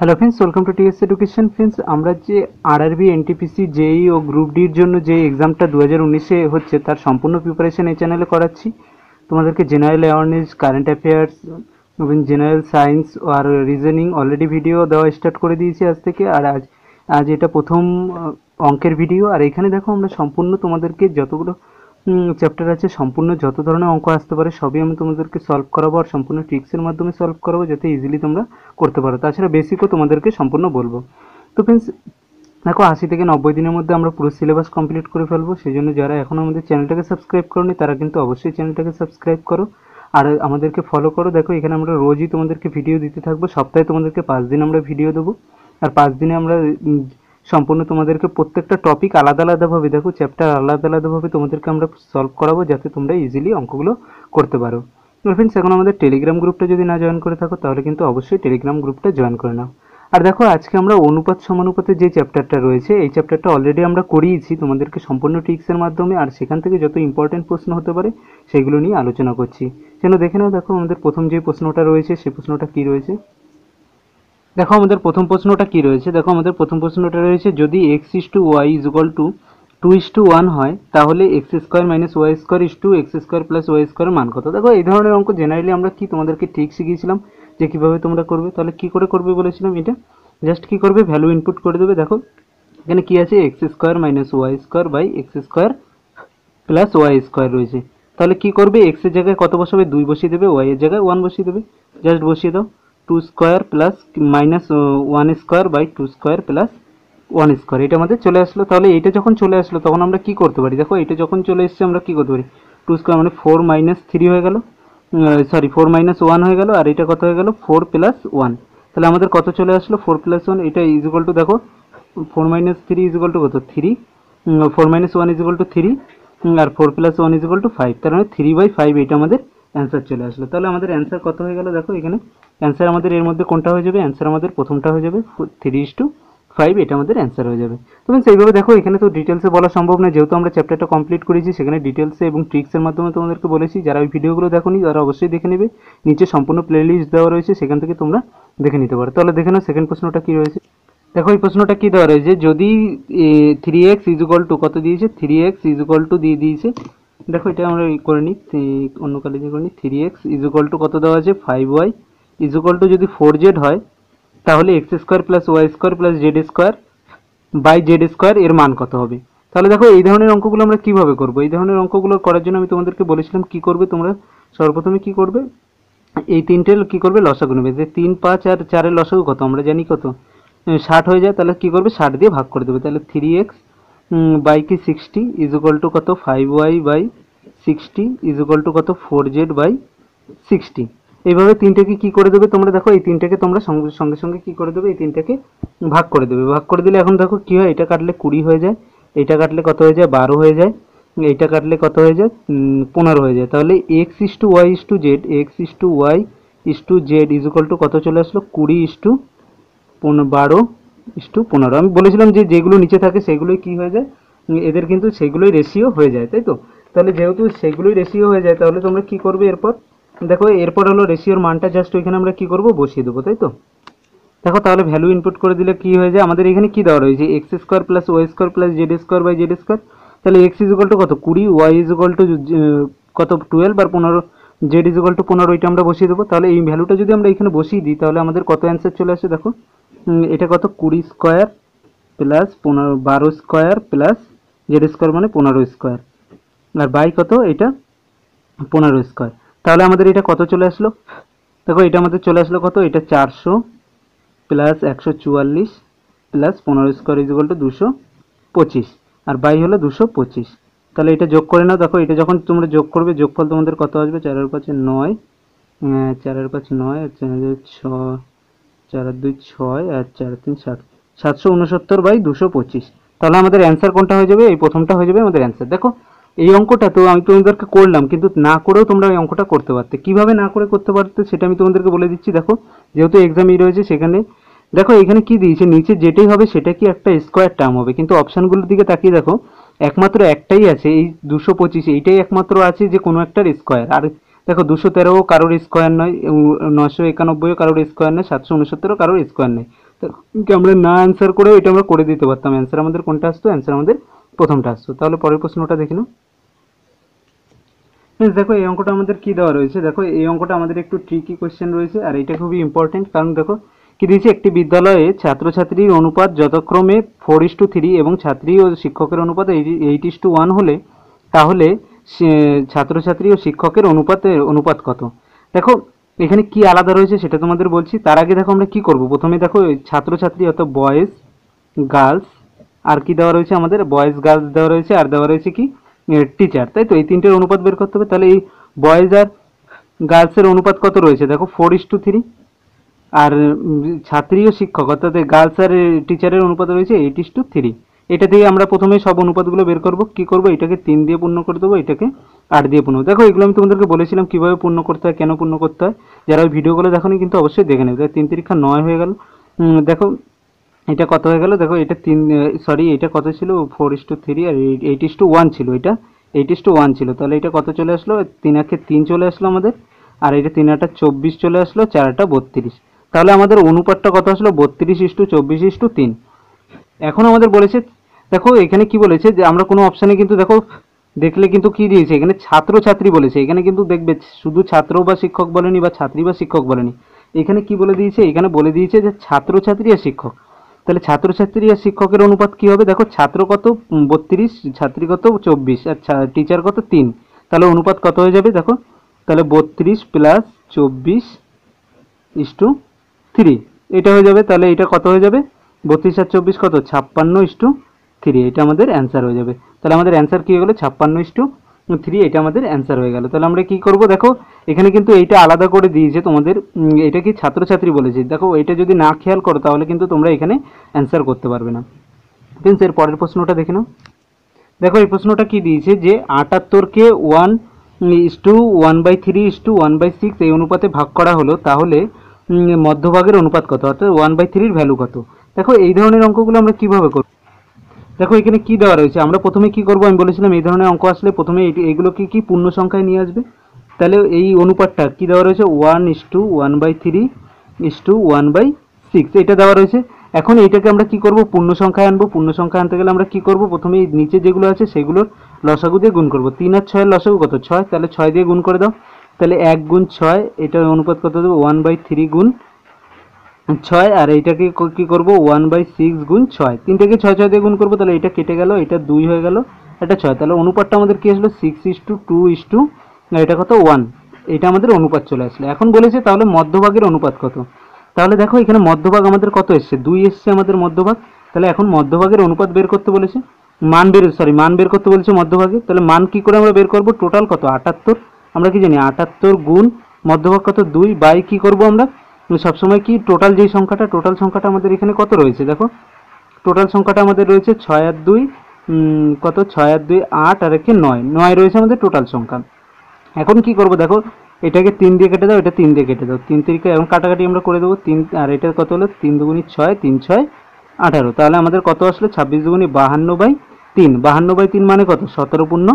hello friends welcome to TS education friends আমরা যে RRB NTPC JE ও group ডির জন্য যে এক্সামটা দু হাজার উনিশে হচ্ছে তার সম্পূর্ণ প্রিপারেশন এই চ্যানেলে করাচ্ছি তোমাদেরকে জেনারেল অ্যাওয়ারনেস কারেন্ট অ্যাফেয়ার্স এবং জেনারেল সায়েন্স আর রিজনিং অলরেডি ভিডিও দেওয়া স্টার্ট করে দিয়েছি আজ থেকে আর আজ আজ এটা প্রথম অঙ্কের ভিডিও আর এখানে দেখো আমরা সম্পূর্ণ তোমাদেরকে যতগুলো চ্যাপ্টার আছে সম্পূর্ণ যত ধরনের অঙ্ক আসতে পারে সবই আমি তোমাদেরকে সলভ করাবো আর সম্পূর্ণ ট্রিক্সের মাধ্যমে সলভ করাবো যাতে ইজিলি তোমরা করতে পারো তাছাড়া বেসিকও তোমাদেরকে সম্পূর্ণ বলবো তো ফ্রেন্ডস দেখো আশি থেকে নব্বই দিনের মধ্যে আমরা পুরো সিলেবাস কমপ্লিট করে ফেলবো সেই জন্য যারা এখন আমাদের চ্যানেলটাকে সাবস্ক্রাইব করনি তারা কিন্তু অবশ্যই চ্যানেলটাকে সাবস্ক্রাইব করো আর আমাদেরকে ফলো করো দেখো এখানে আমরা রোজই তোমাদেরকে ভিডিও দিতে থাকবো সপ্তাহে তোমাদেরকে পাঁচ দিন আমরা ভিডিও দেবো আর পাঁচ দিনে আমরা সম্পূর্ণ তোমাদেরকে প্রত্যেকটা টপিক আলাদা আলাদাভাবে দেখো চ্যাপ্টার আলাদা আলাদাভাবে তোমাদেরকে আমরা সলভ করাবো যাতে তোমরা ইজিলি অঙ্কগুলো করতে পারো ফ্রেন্ডস এখন আমাদের টেলিগ্রাম গ্রুপটা যদি না জয়েন করে থাকো তাহলে কিন্তু অবশ্যই টেলিগ্রাম গ্রুপটা জয়েন করে নাও আর দেখো আজকে আমরা অনুপাত সমানুপাতে যে চ্যাপ্টারটা রয়েছে এই চ্যাপ্টারটা অলরেডি আমরা করিয়েছি তোমাদেরকে সম্পূর্ণ টিক্সের মাধ্যমে আর সেখান থেকে যত ইম্পর্টেন্ট প্রশ্ন হতে পারে সেগুলো নিয়ে আলোচনা করছি যেন দেখে নাও দেখো আমাদের প্রথম যে প্রশ্নটা রয়েছে সেই প্রশ্নটা কী রয়েছে দেখো আমাদের প্রথম প্রশ্নটা কি রয়েছে দেখো আমাদের প্রথম প্রশ্নটা রয়েছে যদি x is to y is equal to two is to one হয় তাহলে x square minus y square is to x square plus y square মান কত দেখো এই ধরনের অঙ্ক জেনারেলি আমরা কি তোমাদেরকে ঠিক শিখিয়েছিলাম যে কীভাবে তোমরা করবে তাহলে কি করে করবে বলেছিলাম এটা জাস্ট কি করবে ভ্যালু ইনপুট করে দেবে দেখো এখানে কি আছে x square minus y square by x square plus y square রয়েছে তাহলে কি করবে এক্সের জায়গায় কত বসাবে দুই বসিয়ে দেবে ওয়াই এর জায়গায় ওয়ান বসিয়ে দেবে জাস্ট বসিয়ে দাও two square plus minus one square by two square plus one square এটা আমাদের চলে আসলো তাহলে এটা যখন চলে আসলো তখন আমরা কি করতে পারি দেখো এটা যখন চলে এসছে আমরা কি করতে পারি টু স্কোয়ার মানে ফোর মাইনাস থ্রি হয়ে গেল সরি ফোর মাইনাস ওয়ান হয়ে গেল আর এটা কত হয়ে গেল ফোর প্লাস ওয়ান তাহলে আমাদের কত চলে আসলো ফোর প্লাস ওয়ান এটা ইজিকল টু দেখো four minus three equal to কত three four minus one equal to three আর four plus one equal to five তার মানে থ্রি বাই ফাইভ এটা আমাদের অ্যান্সার চলে আসলো তাহলে আমাদের অ্যান্সার কত হয়ে গেল দেখো এখানে অ্যান্সার আমাদের এর মধ্যে কোনটা হয়ে যাবে অ্যান্সার আমাদের প্রথমটা হয়ে যাবে থ্রি ইস টু ফাইভ এটা আমাদের অ্যান্সার হয়ে যাবে তো সেইভাবে দেখো এখানে তো ডিটেলসে বলা সম্ভব না যেহেতু আমরা চ্যাপ্টারটা কমপ্লিট করেছি সেখানে ডিটেলসে এবং ট্রিক্সের মাধ্যমে তোমাদেরকে বলেছি যারা ওই ভিডিওগুলো দেখোনি তারা অবশ্যই দেখে নেবে নিচে সম্পূর্ণ প্লে লিস্ট দেওয়া রয়েছে সেখান থেকে তোমরা দেখে নিতে পারো তাহলে দেখে নাও সেকেন্ড প্রশ্নটা কী রয়েছে দেখো এই প্রশ্নটা কী দেওয়া রয়েছে যদি থ্রি এক্স ইজুকল টু কত দিয়েছে থ্রি এক্স ইজুকল টু দিয়ে দিয়েছে দেখো এটা আমরা করে নিই অন্য কালে দিয়ে করে নিই থ্রি এক্স ইজুকল টু কত দেওয়া আছে ফাইভ ওয়াই ইজুকল টু যদি ফোর জেড হয় তাহলে x square plus y square plus z square by z square এর মান কত হবে তাহলে দেখো এই ধরনের অঙ্কগুলো আমরা কিভাবে করব এই ধরনের অঙ্কগুলো করার জন্য আমি তোমাদেরকে বলেছিলাম কি করবে তোমরা সর্বপ্রথমে কি করবে এই তিনটে কি করবে লসাগু নেবে যে তিন পাঁচ আর চারের লসাগু কত আমরা জানি কত ষাট হয়ে যায় তাহলে কি করবে ষাট দিয়ে ভাগ করে দেবে তাহলে থ্রি এক্স বাই কি সিক্সটি ইজ ইকুয়াল টু কত five y by sixty is equal to কত ফোর জেড বাই সিক্সটি এইভাবে তিনটাকে কি করে দেবে তোমরা দেখো এই তিনটাকে তোমরা সঙ্গে সঙ্গে কি করে দেবে এই তিনটাকে ভাগ করে দেবে ভাগ করে দিলে এখন দেখো কি হয় এটা কাটলে কুড়ি হয়ে যায় এটা কাটলে কত হয়ে যায় বারো হয়ে যায় এইটা কাটলে কত হয়ে যায় পনেরো হয়ে যায় তাহলে x is to y is to z x is to y is to z is equal to কত চলে আসলো কুড়ি ইস টু বারো ইস টু পনেরো আমি বলেছিলাম যে যেগুলো নিচে থাকে সেগুলোই কি হয়ে যায় এদের কিন্তু সেগুলোই রেশিও হয়ে যায় তাই তো তাহলে যেহেতু সেগুলোই রেশিও হয়ে যায় তাহলে তোমরা কি করবে এরপর দেখো এরপর হলো রেশিওর মানটা জাস্ট ওইখানে আমরা কি করব বসিয়ে দেবো তাই তো দেখো তাহলে ভ্যালু ইনপুট করে দিলে কি হয়ে যায় আমাদের এখানে কি দেওয়া রয়েছে x square plus y square plus z square by z square তাহলে এক্স ইজ ইকাল টু কত কুড়ি ওয়াই ইজ টু কত টুয়েলভ আর পনেরো জেড ইজ ইকাল টু পনেরো এটা আমরা বসিয়ে দেবো তাহলে এই ভ্যালুটা যদি আমরা এখানে বসিয়ে দিই তাহলে আমাদের কত অ্যান্সার চলে আসে দেখো এটা কত কুড়ি স্কোয়ার প্লাস পনেরো বারো স্কোয়ার প্লাস জেড স্কোয়ার মানে পনেরো স্কোয়ার আর বাই কত এটা পনেরো স্কোয়ার তাহলে আমাদের এটা কত চলে আসলো দেখো এটা আমাদের চলে আসলো কত এটা চারশো প্লাস একশো চুয়াল্লিশ প্লাস পনেরো স্কোয়ার ইজ টু দুশো পঁচিশ আর বাই হলো দুশো পঁচিশ তাহলে এটা যোগ করে নাও দেখো এটা যখন তোমরা যোগ করবে যোগফল তোমাদের কত আসবে চারের পাঁচে নয় চারের আর পাঁচ নয় আর চার ছয় চার দুই ছয় আর চার তিন সাত সাতশো উনসত্তর বাই দুশো পঁচিশ তাহলে আমাদের অ্যান্সার কোনটা হয়ে যাবে এই প্রথমটা হয়ে যাবে আমাদের অ্যান্সার দেখো এই অঙ্কটা তো আমি তোমাদেরকে করলাম কিন্তু না করেও তোমরা এই অঙ্কটা করতে পারতে কিভাবে না করে করতে পারতে সেটা আমি তোমাদেরকে বলে দিচ্ছি দেখো যেহেতু এক্সামই রয়েছে সেখানে দেখো এখানে কি দিয়েছে নিচে যেটাই হবে সেটা কি একটা স্কোয়ার টার্ম হবে কিন্তু অপশানগুলোর দিকে তাকিয়ে দেখো একমাত্র একটাই আছে এই দুশো পঁচিশ এইটাই একমাত্র আছে যে কোনো একটার স্কোয়ার আর দেখো দুশো তেরোও কারোর স্কোয়ার নয় নশো একানব্বইও কারোর স্কোয়ার নয় সাতশো উনসত্তরও কারোর স্কোয়ার নেই আমরা না অ্যান্সার করেও এটা আমরা করে দিতে পারতাম অ্যান্সার আমাদের কোনটা আসতো অ্যান্সার আমাদের প্রথমটা আসছো তাহলে পরের প্রশ্নটা দেখে নাও দেখো এই অঙ্কটা আমাদের কি দেওয়া রয়েছে দেখো এই অঙ্কটা আমাদের একটু ট্রিকি কোয়েশ্চেন রয়েছে আর এটা খুবই ইম্পর্টেন্ট কারণ দেখো কি দিয়েছে একটি বিদ্যালয়ে ছাত্রছাত্রীর অনুপাত যথাক্রমে ফোর ইস টু থ্রি এবং ছাত্রী ও শিক্ষকের অনুপাত এইট ইস টু ওয়ান হলে তাহলে ছাত্রছাত্রী ও শিক্ষকের অনুপাতের অনুপাত কত দেখো এখানে কি আলাদা রয়েছে সেটা তোমাদের বলছি তার আগে দেখো আমরা কি করব প্রথমে দেখো ছাত্রছাত্রী অর্থাৎ বয়েজ গার্লস আর কি দেওয়া রয়েছে আমাদের বয়েজ গার্লস দেওয়া রয়েছে আর দেওয়া রয়েছে কি টিচার তাই তো এই তিনটের অনুপাত বের করতে হবে তাহলে এই বয়েজ আর গার্লসের অনুপাত কত রয়েছে দেখো ফোর ইস টু থ্রি আর ছাত্রী ও শিক্ষক অর্থাৎ গার্লস আর টিচারের অনুপাত রয়েছে এইট ইস টু থ্রি এটা থেকে আমরা প্রথমে সব অনুপাতগুলো বের করবো কি করবো এটাকে তিন দিয়ে পূর্ণ করে দেবো এটাকে আট দিয়ে পূর্ণ দেখো এগুলো আমি তোমাদেরকে বলেছিলাম কীভাবে পূর্ণ করতে হয় কেন পূর্ণ করতে হয় যারা ওই ভিডিওগুলো দেখো কিন্তু অবশ্যই দেখে নেবে তিন তিরিক্ষা নয় হয়ে গেল দেখো এটা কত হয়ে গেল দেখো এটা তিন সরি এটা কত ছিল ফোর ইস টু থ্রি আর এইট ইস টু ওয়ান ছিল এটা এইট ইস টু ওয়ান ছিল তাহলে এটা কত চলে আসলো তিন আখে তিন চলে আসলো আমাদের আর এটা তিন আটটা চব্বিশ চলে আসলো চার আটটা বত্রিশ তাহলে আমাদের অনুপাতটা কত আসলো বত্রিশ ইস টু চব্বিশ ইস টু তিন এখন আমাদের বলেছে দেখো এখানে কি বলেছে যে আমরা কোনো অপশানে কিন্তু দেখো দেখলে কিন্তু কি দিয়েছে এখানে ছাত্র ছাত্রী বলেছে এখানে কিন্তু দেখবে শুধু ছাত্র বা শিক্ষক বলেনি বা ছাত্রী বা শিক্ষক বলেনি এখানে কি বলে দিয়েছে এখানে বলে দিয়েছে যে ছাত্র ছাত্রী আর শিক্ষক তাহলে ছাত্রছাত্রী আর শিক্ষকের অনুপাত কী হবে দেখো ছাত্র কত বত্রিশ ছাত্রী কত চব্বিশ আর টিচার কত তিন তাহলে অনুপাত কত হয়ে যাবে দেখো তাহলে বত্রিশ প্লাস চব্বিশ ইস টু থ্রি এটা হয়ে যাবে তাহলে এটা কত হয়ে যাবে বত্রিশ আর চব্বিশ কত ছাপ্পান্ন ইস টু থ্রি এটা আমাদের অ্যান্সার হয়ে যাবে তাহলে আমাদের অ্যান্সার কী হয়ে গেলো ছাপ্পান্ন ইস টু থ্রি এটা আমাদের অ্যান্সার হয়ে গেল তাহলে আমরা কি করব দেখো এখানে কিন্তু এইটা আলাদা করে দিয়েছে তোমাদের এটা কি ছাত্রছাত্রী বলেছে দেখো এটা যদি না খেয়াল করো তাহলে কিন্তু তোমরা এখানে অ্যান্সার করতে পারবে না ফ্রেন্ডস এর পরের প্রশ্নটা দেখে নাও দেখো এই প্রশ্নটা কি দিয়েছে যে আটাত্তরকে one is to one by three is to one by six এই অনুপাতে ভাগ করা হলো তাহলে মধ্যভাগের অনুপাত কত অর্থাৎ ওয়ান বাই থ্রির ভ্যালু কত দেখো এই ধরনের অঙ্কগুলো আমরা কীভাবে করবো দেখো এখানে কি দেওয়া রয়েছে আমরা প্রথমে কি করব আমি বলেছিলাম এই ধরনের অঙ্ক আসলে প্রথমে এইগুলোকে কি পূর্ণ সংখ্যায় নিয়ে আসবে তাহলে এই অনুপাতটা কি দেওয়া রয়েছে one is to one by three is to one by six এটা দেওয়া রয়েছে এখন এইটাকে আমরা কি করব পূর্ণ সংখ্যায় আনবো পূর্ণ সংখ্যা আনতে গেলে আমরা কি করব প্রথমে নিচে যেগুলো আছে সেগুলোর লসাগু দিয়ে গুণ করব তিন আর ছয়ের লসাগু কত ছয় তাহলে ছয় দিয়ে গুণ করে দাও তাহলে এক গুণ ছয় এটা অনুপাত কত দেবো ওয়ান বাই থ্রি গুণ ছয় আর এইটাকে কি করব ওয়ান বাই সিক্স গুণ ছয় তিনটাকে ছয় ছয় দিয়ে গুণ করবো তাহলে এটা কেটে গেল এটা দুই হয়ে গেল এটা ছয় তাহলে অনুপাতটা আমাদের কী আসলো six is to two is to এটা কত ওয়ান এটা আমাদের অনুপাত চলে আসলো এখন বলেছে তাহলে মধ্যভাগের অনুপাত কত তাহলে দেখো এখানে মধ্যভাগ আমাদের কত এসছে দুই এসছে আমাদের মধ্যভাগ তাহলে এখন মধ্যভাগের অনুপাত বের করতে বলেছে মান বের সরি মান বের করতে বলেছে মধ্যভাগে তাহলে মান কি করে আমরা বের করব টোটাল কত আটাত্তর আমরা কি জানি আটাত্তর গুণ মধ্যভাগ কত দুই বাই কি করব আমরা কিন্তু সবসময় কি টোটাল যেই সংখ্যাটা টোটাল সংখ্যাটা আমাদের এখানে কত রয়েছে দেখো টোটাল সংখ্যাটা আমাদের রয়েছে ছয় আর দুই কত ছয় আর দুই আট আর একে নয় নয় রয়েছে আমাদের টোটাল সংখ্যা এখন কি করব দেখো এটাকে তিন দিয়ে কেটে দাও এটা তিন দিয়ে কেটে দাও তিন তিরিকে এরকম কাটাকাটি আমরা করে দেবো তিন আর এটার কত হলো তিন দুগুণি ছয় তিন ছয় আঠারো তাহলে আমাদের কত আসলে ছাব্বিশ দুগুনি বাহান্ন বাই তিন বাহান্ন বাই তিন মানে কত সতেরো পূর্ণ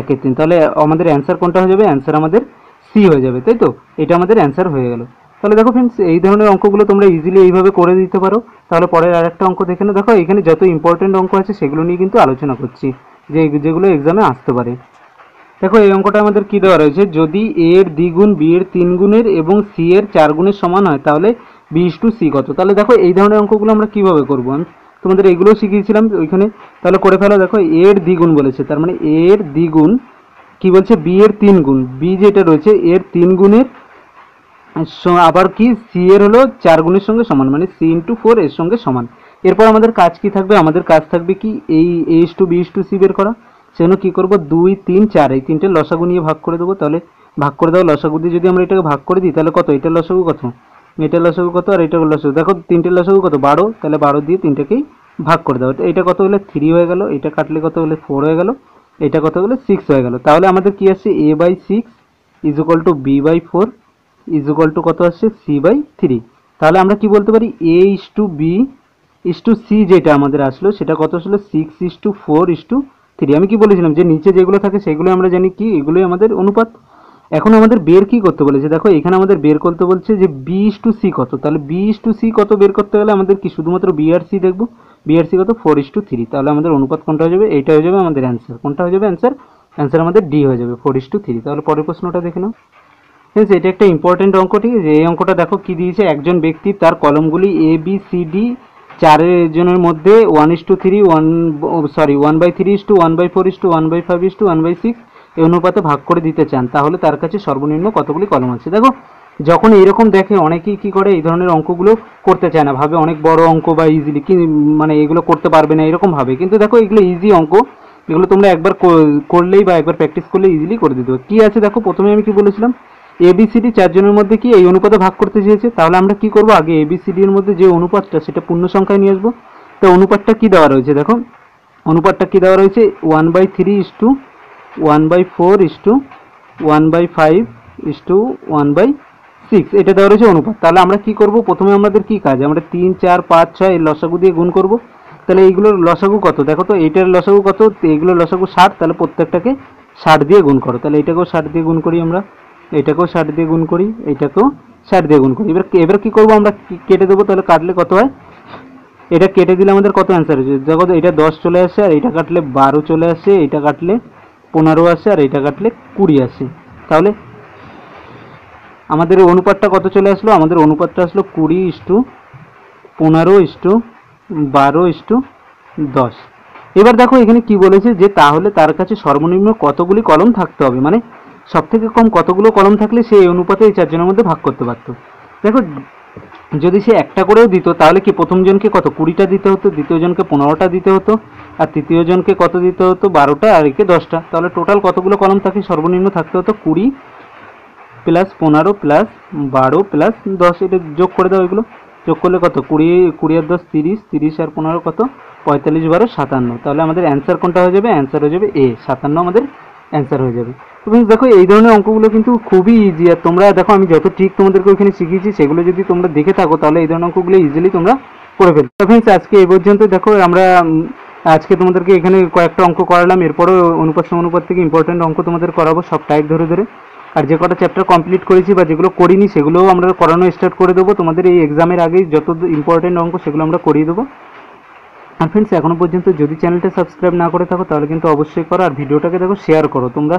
একের তিন তাহলে আমাদের অ্যান্সার কোনটা হয়ে যাবে অ্যান্সার আমাদের সি হয়ে যাবে তাই তো এটা আমাদের অ্যান্সার হয়ে গেলো তাহলে দেখো ফ্রেন্ডস এই ধরনের অঙ্কগুলো তোমরা ইজিলি এইভাবে করে দিতে পারো তাহলে পরের আর একটা অঙ্ক দেখে না দেখো এখানে যত ইম্পর্টেন্ট অঙ্ক আছে সেগুলো নিয়ে কিন্তু আলোচনা করছি যে যেগুলো এক্সামে আসতে পারে দেখো এই অঙ্কটা আমাদের কী দেওয়া রয়েছে যদি এ এর দ্বিগুণ বি এর তিন গুণের এবং সি এর চার গুণের সমান হয় তাহলে বি ইস টু সি কত তাহলে দেখো এই ধরনের অঙ্কগুলো আমরা কীভাবে করবো আমি তোমাদের এগুলো শিখিয়েছিলাম ওইখানে তাহলে করে ফেলো দেখো এর দ্বিগুণ বলেছে তার মানে এর দ্বিগুণ কি বলছে বি এর তিন গুণ বি যেটা রয়েছে এর তিন গুণের আবার কি সি এর হলো চার গুণের সঙ্গে সমান মানে সি ইন্টু ফোর এর সঙ্গে সমান এরপর আমাদের কাজ কি থাকবে আমাদের কাজ থাকবে কি এই H to BS to C বের করা সেজন্য কী করবো দুই তিন চার এই তিনটে লসাগু নিয়ে ভাগ করে দেবো তাহলে ভাগ করে দেওয়া লসাগু দিয়ে যদি আমরা এটাকে ভাগ করে দিই তাহলে কত এটার লসাগু কত এটার লসাগু কত আর এটার লসাগু দেখো তিনটের লসাগু কত বারো তাহলে বারো দিয়ে তিনটেকেই ভাগ করে দেওয়া এটা কত হলে থ্রি হয়ে গেল এটা কাটলে কত হলে ফোর হয়ে গেল এটা কত হলে সিক্স হয়ে গেল তাহলে আমাদের কি আসছে A by six is equal to B by four is equal to কত আসছে সি বাই থ্রি তাহলে আমরা কি বলতে পারি A is to B is to C যেটা আমাদের আসলো সেটা কত আসলো six is to four is to three আমি কি বলেছিলাম যে নিচে যেগুলো থাকে সেগুলো আমরা জানি কি এগুলোই আমাদের অনুপাত এখন আমাদের বের কি করতে বলেছে দেখো এখানে আমাদের বের করতে বলছে যে বি ইস টু সি কত তাহলে বি ইস টু সি কত বের করতে গেলে আমাদের কি শুধুমাত্র বি আর সি দেখবো বি আর সি কত ফোর ইস টু থ্রি তাহলে আমাদের অনুপাত কোনটা হয়ে যাবে এইটা হয়ে যাবে আমাদের অ্যান্সার কোনটা হয়ে যাবে অ্যান্সার অ্যান্সার আমাদের ডি হয়ে যাবে ফোর ইস টু থ্রি তাহলে পরের প্রশ্নটা দেখে নাও ফ্রেন্ডস এটা একটা ইম্পর্টেন্ট ঠিক যে এই অঙ্কটা দেখো কি দিয়েছে একজন ব্যক্তি তার কলমগুলি এ বি সি ডি চারের জনের মধ্যে one is to three one sorry one by three is to one by four is to one by five is to one by six এই অনুপাতে ভাগ করে দিতে চান তাহলে তার কাছে সর্বনিম্ন কতগুলি কলম আছে দেখো যখন এরকম দেখে অনেকেই কি করে এই ধরনের অঙ্কগুলো করতে চায় না ভাবে অনেক বড় অঙ্ক বা ইজিলি কি মানে এগুলো করতে পারবে না এরকম ভাবে কিন্তু দেখো এগুলো ইজি অঙ্ক এগুলো তোমরা একবার করলেই বা একবার প্র্যাকটিস করলে ইজিলি করে দিতে কী আছে দেখো প্রথমে আমি কি বলেছিলাম এবিসিডি চারজনের মধ্যে কি এই অনুপাতে ভাগ করতে চেয়েছে তাহলে আমরা কি করব আগে এবিসিডির মধ্যে যে অনুপাতটা সেটা পূর্ণ সংখ্যায় নিয়ে আসবো তা অনুপাতটা কি দেওয়া রয়েছে দেখো অনুপাতটা কি দেওয়া রয়েছে one by three is to one by four is to one by five is to one by six এটা দেওয়া রয়েছে অনুপাত তাহলে আমরা কি করব প্রথমে আমাদের কি কাজ আমরা তিন চার পাঁচ ছয় এই লসাগু দিয়ে গুণ করব তাহলে এইগুলোর লসাগু কত দেখো তো এইটার লসাগু কত এইগুলোর লসাগু ষাট তাহলে প্রত্যেকটাকে ষাট দিয়ে গুণ করো তাহলে এটাকেও ষাট দিয়ে গুণ করি আমরা এটাকেও ষাট দিয়ে গুণ করি এটাকেও ষাট দিয়ে গুণ করি এবার এবার কী করবো আমরা কেটে দেবো তাহলে কাটলে কত হয় এটা কেটে দিলে আমাদের কত অ্যান্সার হয়েছে দেখো এটা দশ চলে আসে আর এটা কাটলে বারো চলে আসে এটা কাটলে পনেরো আসে আর এটা কাটলে কুড়ি আসে তাহলে আমাদের অনুপাতটা কত চলে আসলো আমাদের অনুপাতটা আসলো কুড়ি ইস্টু পনেরো ইস্টু বারো ইস্টু দশ এবার দেখো এখানে কি বলেছে যে তাহলে তার কাছে সর্বনিম্ন কতগুলি কলম থাকতে হবে মানে সবথেকে কম কতগুলো কলম থাকলে সেই অনুপাতে এই চারজনের মধ্যে ভাগ করতে পারত দেখো যদি সে একটা করেও দিত তাহলে কি প্রথমজনকে কত কুড়িটা দিতে হতো দ্বিতীয়জনকে পনেরোটা দিতে হতো আর তৃতীয়জনকে কত দিতে হতো বারোটা আর একে দশটা তাহলে টোটাল কতগুলো কলম থাকে সর্বনিম্ন থাকতে হতো কুড়ি প্লাস পনেরো প্লাস বারো প্লাস দশ এটা যোগ করে দাও এগুলো যোগ করলে কত কুড়ি কুড়ি আর দশ তিরিশ তিরিশ আর পনেরো কত পঁয়তাল্লিশ বারো সাতান্ন তাহলে আমাদের অ্যান্সার কোনটা হয়ে যাবে অ্যান্সার হয়ে যাবে এ সাতান্ন আমাদের অ্যান্সার হয়ে যাবে তো দেখো এই ধরনের অঙ্কগুলো কিন্তু খুবই ইজি আর তোমরা দেখো আমি যত ট্রিক তোমাদেরকে ওইখানে শিখিয়েছি সেগুলো যদি তোমরা দেখে থাকো তাহলে এই ধরনের অঙ্কগুলো ইজিলি তোমরা করে ফেলো তো ফ্রেন্ডস আজকে এই পর্যন্ত দেখো আমরা আজকে তোমাদেরকে এখানে কয়েকটা অঙ্ক করালাম এরপরও অনুপাত সমানুপাত থেকে ইম্পর্টেন্ট অঙ্ক তোমাদের করাবো সব টাইপ ধরে ধরে আর যে কটা চ্যাপ্টার কমপ্লিট করেছি বা যেগুলো করিনি সেগুলোও আমরা করানো স্টার্ট করে দেবো তোমাদের এই এক্সামের আগেই যত ইম্পর্টেন্ট অঙ্ক সেগুলো আমরা করিয়ে দেবো আর ফ্রেন্ডস এখনও পর্যন্ত যদি চ্যানেলটা সাবস্ক্রাইব না করে থাকো তাহলে কিন্তু অবশ্যই করো আর ভিডিওটাকে দেখো শেয়ার করো তোমরা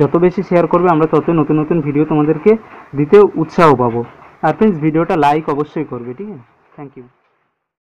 যত বেশি শেয়ার করবে আমরা তত নতুন নতুন ভিডিও তোমাদেরকে দিতে উৎসাহ পাবো আর ফ্রেন্ডস ভিডিওটা লাইক অবশ্যই করবে ঠিক আছে থ্যাংক ইউ